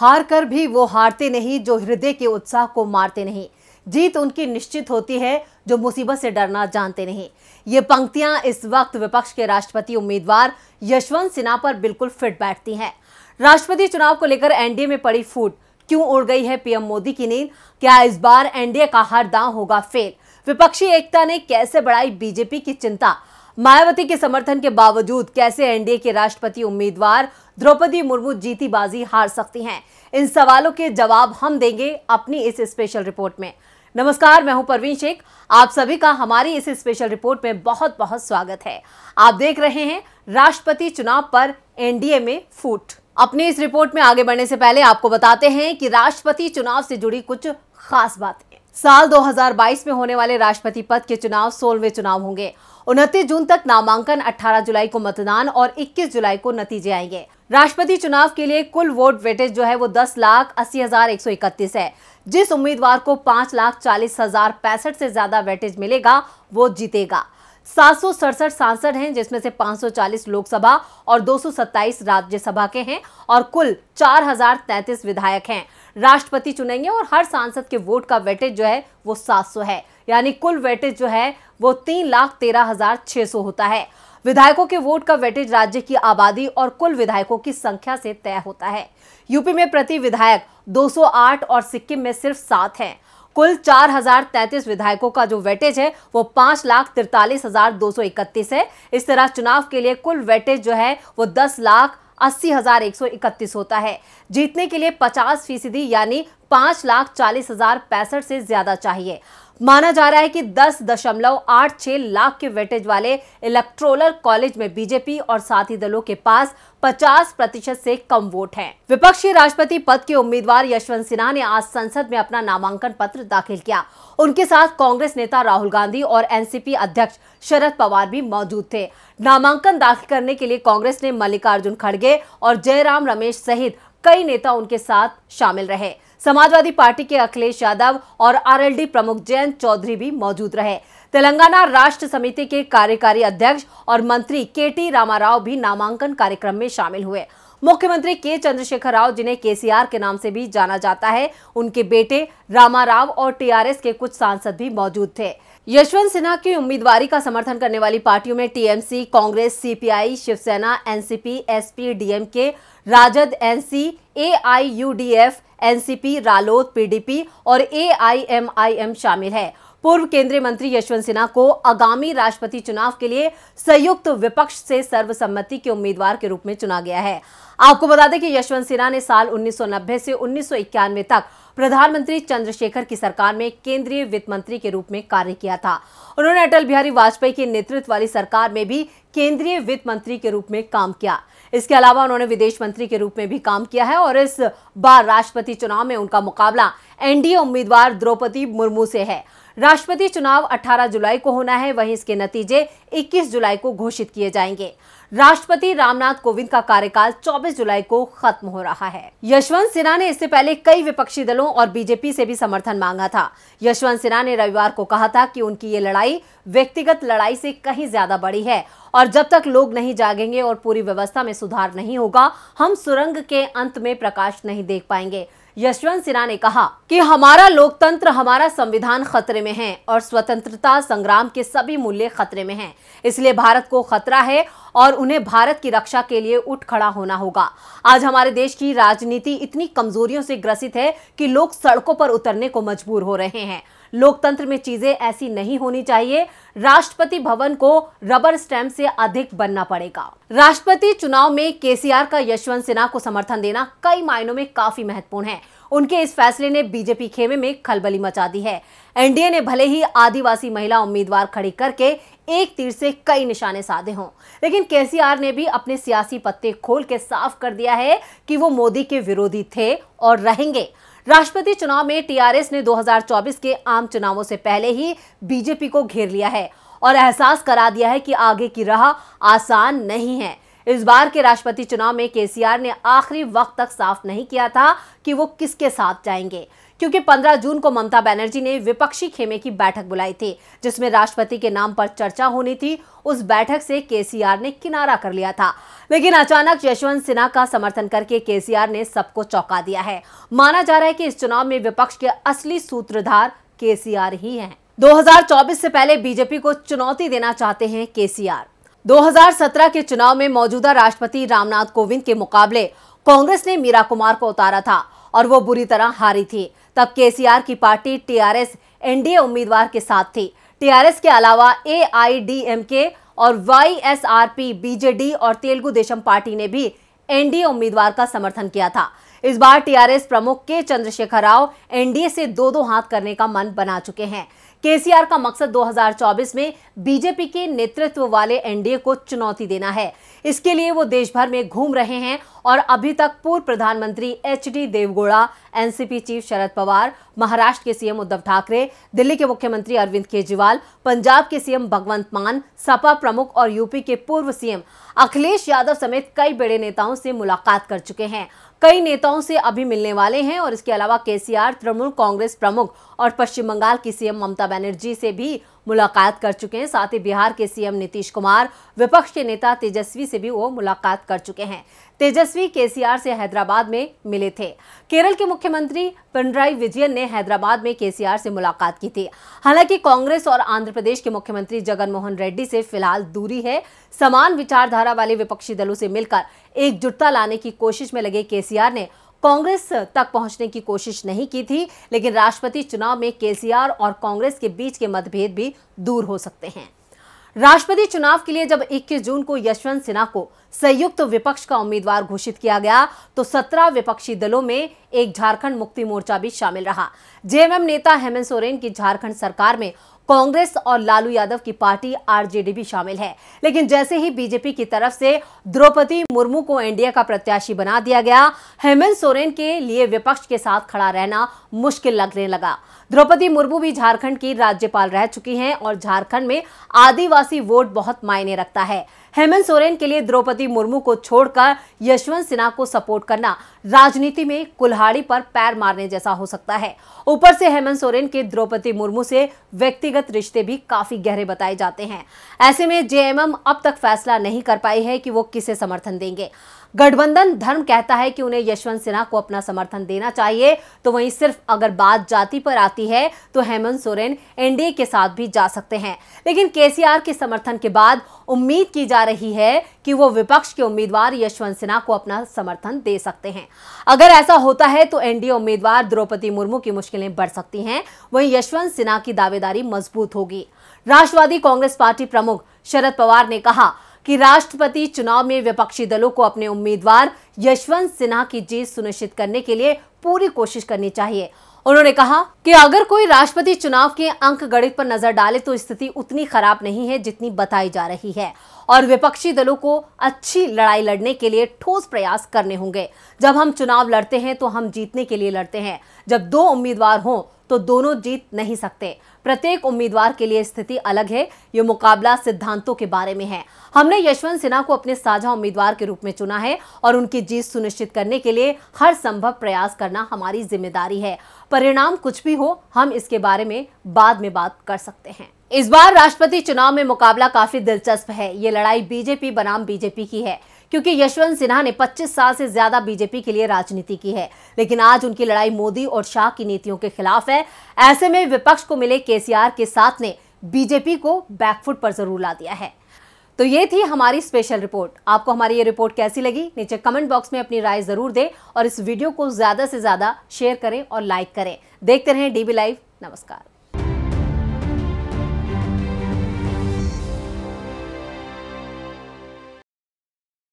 हार कर भी वो हारते नहीं जो हृदय के उत्साह को मारते नहीं जीत उनकी निश्चित होती है जो मुसीबत से डरना जानते नहीं ये पंक्तियां इस वक्त विपक्ष के राष्ट्रपति उम्मीदवार यशवंत सिन्हा पर बिल्कुल फिट बैठती हैं राष्ट्रपति चुनाव को लेकर एनडीए में पड़ी फूट क्यों उड़ गई है पीएम मोदी की नींद क्या इस बार एनडीए का हर दांव होगा फेल विपक्षी एकता ने कैसे बढ़ाई बीजेपी की चिंता मायावती के समर्थन के बावजूद कैसे एनडीए के राष्ट्रपति उम्मीदवार द्रौपदी मुर्मू जीती बाजी हार सकती हैं इन सवालों के जवाब हम देंगे अपनी इस स्पेशल रिपोर्ट में नमस्कार मैं हूं परवीन शेख आप सभी का हमारी इस स्पेशल रिपोर्ट में बहुत बहुत स्वागत है आप देख रहे हैं राष्ट्रपति चुनाव पर एनडीए में फूट अपनी इस रिपोर्ट में आगे बढ़ने से पहले आपको बताते हैं कि राष्ट्रपति चुनाव से जुड़ी कुछ खास बातें साल 2022 में होने वाले राष्ट्रपति पद के चुनाव सोलवे चुनाव होंगे उनतीस जून तक नामांकन 18 जुलाई को मतदान और 21 जुलाई को नतीजे आएंगे राष्ट्रपति चुनाव के लिए कुल वोट वेटेज जो है वो दस लाख अस्सी हजार एक सौ इकतीस है जिस उम्मीदवार को पांच लाख चालीस हजार पैंसठ से ज्यादा वेटेज मिलेगा वो जीतेगा सात सौ सड़सठ सांसद हैं जिसमें से चालीस लोकसभा और 227 राज्यसभा के हैं और कुल तैतीस विधायक हैं राष्ट्रपति चुनेंगे और हर सांसद के वोट का वेटेज जो है वो 700 है यानी कुल वेटेज जो है वो तीन लाख तेरह हजार छह सौ होता है विधायकों के वोट का वेटेज राज्य की आबादी और कुल विधायकों की संख्या से तय होता है यूपी में प्रति विधायक 208 और सिक्किम में सिर्फ सात हैं कुल चार हजार तैतीस विधायकों का जो वेटेज है वो पांच लाख तिरतालीस हजार दो सौ इकतीस है इस तरह चुनाव के लिए कुल वेटेज जो है वो दस लाख अस्सी हजार एक सौ इकतीस होता है जीतने के लिए पचास फीसदी यानी पांच लाख चालीस हजार पैंसठ से ज्यादा चाहिए माना जा रहा है कि दस दशमलव आठ छह लाख के वेटेज वाले इलेक्ट्रोलर कॉलेज में बीजेपी और साथी दलों के पास 50 प्रतिशत से कम वोट हैं। विपक्षी राष्ट्रपति पद के उम्मीदवार यशवंत सिन्हा ने आज संसद में अपना नामांकन पत्र दाखिल किया उनके साथ कांग्रेस नेता राहुल गांधी और एनसीपी अध्यक्ष शरद पवार भी मौजूद थे नामांकन दाखिल करने के लिए कांग्रेस ने मल्लिकार्जुन खड़गे और जयराम रमेश सहित कई नेता उनके साथ शामिल रहे समाजवादी पार्टी के अखिलेश यादव और आरएलडी प्रमुख जयंत चौधरी भी मौजूद रहे तेलंगाना राष्ट्र समिति के कार्यकारी अध्यक्ष और मंत्री के टी रामाराव भी नामांकन कार्यक्रम में शामिल हुए मुख्यमंत्री के चंद्रशेखर राव जिन्हें केसीआर के नाम से भी जाना जाता है उनके बेटे रामाराव और टीआरएस के कुछ सांसद भी मौजूद थे यशवंत सिन्हा की उम्मीदवारी का समर्थन करने वाली पार्टियों में TMC Congress CPI Shiv Sena NCP SP DMK Rajad NC AIUDF NCP Ralod PDP और एआईएमआईएम शामिल है पूर्व केंद्रीय मंत्री यशवंत सिन्हा को आगामी राष्ट्रपति चुनाव के लिए संयुक्त विपक्ष से सर्वसम्मति के उम्मीदवार के रूप में चुना गया है आपको बता दें कि यशवंत सिन्हा ने साल 1990 से उन्नीस तक प्रधानमंत्री चंद्रशेखर की सरकार में केंद्रीय वित्त मंत्री के रूप में कार्य किया था उन्होंने अटल बिहारी वाजपेयी के नेतृत्व वाली सरकार में भी केंद्रीय वित्त मंत्री के रूप में काम किया इसके अलावा उन्होंने विदेश मंत्री के रूप में भी काम किया है और इस बार राष्ट्रपति चुनाव में उनका मुकाबला एनडीए उम्मीदवार द्रौपदी मुर्मू से है राष्ट्रपति चुनाव 18 जुलाई को होना है वहीं इसके नतीजे 21 जुलाई को घोषित किए जाएंगे राष्ट्रपति रामनाथ कोविंद का कार्यकाल 24 जुलाई को खत्म हो रहा है यशवंत सिन्हा ने इससे पहले कई विपक्षी दलों और बीजेपी से भी समर्थन मांगा था यशवंत सिन्हा ने रविवार को कहा था कि उनकी ये लड़ाई व्यक्तिगत लड़ाई से कहीं ज्यादा बड़ी है और जब तक लोग नहीं जागेंगे और पूरी व्यवस्था में सुधार नहीं होगा हम सुरंग के अंत में प्रकाश नहीं देख पाएंगे यशवंत सिन्हा ने कहा कि हमारा लोकतंत्र हमारा संविधान खतरे में है और स्वतंत्रता संग्राम के सभी मूल्य खतरे में हैं इसलिए भारत को खतरा है और उन्हें भारत की रक्षा के लिए उठ खड़ा होना होगा आज हमारे देश की राजनीति इतनी कमजोरियों से ग्रसित है कि लोग सड़कों पर उतरने को मजबूर हो रहे हैं लोकतंत्र में चीजें ऐसी नहीं होनी चाहिए राष्ट्रपति भवन को रबर स्टैम्प से अधिक बनना पड़ेगा राष्ट्रपति चुनाव में केसीआर का यशवंत सिन्हा को समर्थन देना कई मायनों में काफी महत्वपूर्ण है उनके इस फैसले ने बीजेपी खेमे में खलबली मचा दी है एनडीए ने भले ही आदिवासी महिला उम्मीदवार खड़ी करके एक तीर से कई निशाने साधे हों लेकिन केसीआर ने भी अपने सियासी पत्ते खोल के साफ कर दिया है कि वो मोदी के विरोधी थे और रहेंगे राष्ट्रपति चुनाव में टीआरएस ने 2024 के आम चुनावों से पहले ही बीजेपी को घेर लिया है और एहसास करा दिया है कि आगे की राह आसान नहीं है इस बार के राष्ट्रपति चुनाव में केसीआर ने आखिरी वक्त तक साफ नहीं किया था कि वो किसके साथ जाएंगे क्योंकि 15 जून को ममता बनर्जी ने विपक्षी खेमे की बैठक बुलाई थी जिसमें राष्ट्रपति के नाम पर चर्चा होनी थी उस बैठक से केसीआर ने किनारा कर लिया था लेकिन अचानक यशवंत सिन्हा का समर्थन करके केसीआर ने सबको चौंका दिया है माना जा रहा है कि इस चुनाव में विपक्ष के असली सूत्रधार के ही है 2024 से पहले बीजेपी को चुनौती देना चाहते हैं केसीआर 2017 के चुनाव में मौजूदा राष्ट्रपति रामनाथ कोविंद के मुकाबले कांग्रेस ने मीरा कुमार को उतारा था और वो बुरी तरह हारी थी तब केसीआर की पार्टी टीआरएस एनडीए उम्मीदवार के साथ थी टीआरएस के अलावा एआईडीएमके और वाईएसआरपी बीजेडी और तेलुगु देशम पार्टी ने भी एनडीए उम्मीदवार का समर्थन किया था इस बार टीआरएस प्रमुख के चंद्रशेखर राव एनडीए से दो दो हाथ करने का मन बना चुके हैं केसीआर का मकसद 2024 में बीजेपी के नेतृत्व वाले एनडीए को चुनौती देना है इसके लिए वो देश भर में घूम रहे हैं और अभी तक पूर्व प्रधानमंत्री H D Deve Gowda NCP chief Sharad Pawar Maharashtra के सीएम उद्धव ठाकरे दिल्ली के मुख्यमंत्री अरविंद केजरीवाल पंजाब के सीएम भगवंत मान सपा प्रमुख और यूपी के पूर्व सीएम अखिलेश यादव समेत कई बड़े नेताओं से मुलाकात कर चुके हैं कई नेताओं से अभी मिलने वाले हैं और इसके अलावा केसीआर तृणमूल कांग्रेस प्रमुख और पश्चिम बंगाल की सीएम ममता बनर्जी से भी मुलाकात कर चुके हैं साथ ही बिहार के सीएम नीतीश कुमार विपक्ष के नेता तेजस्वी से भी वो मुलाकात कर चुके हैं तेजस्वी केसीआर से हैदराबाद में मिले थे केरल के मुख्यमंत्री पिनराई विजयन ने हैदराबाद में केसीआर से मुलाकात की थी हालांकि कांग्रेस और आंध्र प्रदेश के मुख्यमंत्री जगनमोहन रेड्डी से फिलहाल दूरी है समान विचारधारा वाले विपक्षी दलों से मिलकर एकजुटता लाने की कोशिश में लगे केसीआर ने कांग्रेस तक पहुंचने की कोशिश नहीं की थी लेकिन राष्ट्रपति चुनाव में केसीआर और कांग्रेस के बीच के मतभेद भी दूर हो सकते हैं राष्ट्रपति चुनाव के लिए जब 21 जून को यशवंत सिन्हा को संयुक्त तो विपक्ष का उम्मीदवार घोषित किया गया तो सत्रह विपक्षी दलों में एक झारखंड मुक्ति मोर्चा भी शामिल रहा जेएमएम नेता हेमंत सोरेन की झारखंड सरकार में कांग्रेस और लालू यादव की पार्टी आरजेडी भी शामिल है लेकिन जैसे ही बीजेपी की तरफ से द्रौपदी मुर्मू को एनडीए का प्रत्याशी बना दिया गया हेमंत सोरेन के लिए विपक्ष के साथ खड़ा रहना मुश्किल लगने लगा द्रौपदी मुर्मू भी झारखंड की राज्यपाल रह चुकी हैं और झारखंड में आदिवासी वोट बहुत मायने रखता है हेमंत सोरेन के लिए द्रौपदी द्रौपदी मुर्मू को छोड़कर यशवंत सिन्हा को सपोर्ट करना राजनीति में कुल्हाड़ी पर पैर मारने जैसा हो सकता है ऊपर से हेमंत सोरेन के द्रौपदी मुर्मू से व्यक्तिगत रिश्ते भी काफी गहरे बताए जाते हैं ऐसे में जेएमएम अब तक फैसला नहीं कर पाई है कि वो किसे समर्थन देंगे गठबंधन धर्म कहता है कि उन्हें यशवंत सिन्हा को अपना समर्थन देना चाहिए तो वहीं सिर्फ अगर बात जाति पर आती है तो हेमंत सोरेन एनडीए के साथ भी जा सकते हैं लेकिन केसीआर के समर्थन के बाद उम्मीद की जा रही है कि वो विपक्ष के उम्मीदवार यशवंत सिन्हा को अपना समर्थन दे सकते हैं अगर ऐसा होता है तो एनडीए उम्मीदवार द्रौपदी मुर्मू की मुश्किलें बढ़ सकती हैं वहीं यशवंत सिन्हा की दावेदारी मजबूत होगी राष्ट्रवादी कांग्रेस पार्टी प्रमुख शरद पवार ने कहा कि राष्ट्रपति चुनाव में विपक्षी दलों को अपने उम्मीदवार यशवंत सिन्हा की जीत सुनिश्चित करने के लिए पूरी कोशिश करनी चाहिए उन्होंने कहा कि अगर कोई राष्ट्रपति चुनाव के अंक गणित पर नजर डाले तो स्थिति उतनी खराब नहीं है जितनी बताई जा रही है और विपक्षी दलों को अच्छी लड़ाई लड़ने के लिए ठोस प्रयास करने होंगे जब हम चुनाव लड़ते हैं तो हम जीतने के लिए लड़ते हैं जब दो उम्मीदवार हों तो दोनों जीत नहीं सकते प्रत्येक उम्मीदवार के लिए स्थिति अलग है ये मुकाबला सिद्धांतों के बारे में है हमने यशवंत सिन्हा को अपने साझा उम्मीदवार के रूप में चुना है और उनकी जीत सुनिश्चित करने के लिए हर संभव प्रयास करना हमारी जिम्मेदारी है परिणाम कुछ भी हो हम इसके बारे में बाद में बात कर सकते हैं इस बार राष्ट्रपति चुनाव में मुकाबला काफी दिलचस्प है ये लड़ाई बीजेपी बनाम बीजेपी की है क्योंकि यशवंत सिन्हा ने 25 साल से ज्यादा बीजेपी के लिए राजनीति की है लेकिन आज उनकी लड़ाई मोदी और शाह की नीतियों के खिलाफ है ऐसे में विपक्ष को मिले केसीआर के साथ ने बीजेपी को बैकफुट पर जरूर ला दिया है तो ये थी हमारी स्पेशल रिपोर्ट आपको हमारी ये रिपोर्ट कैसी लगी नीचे कमेंट बॉक्स में अपनी राय जरूर दें और इस वीडियो को ज्यादा से ज्यादा शेयर करें और लाइक करें देखते रहें डीबी लाइव नमस्कार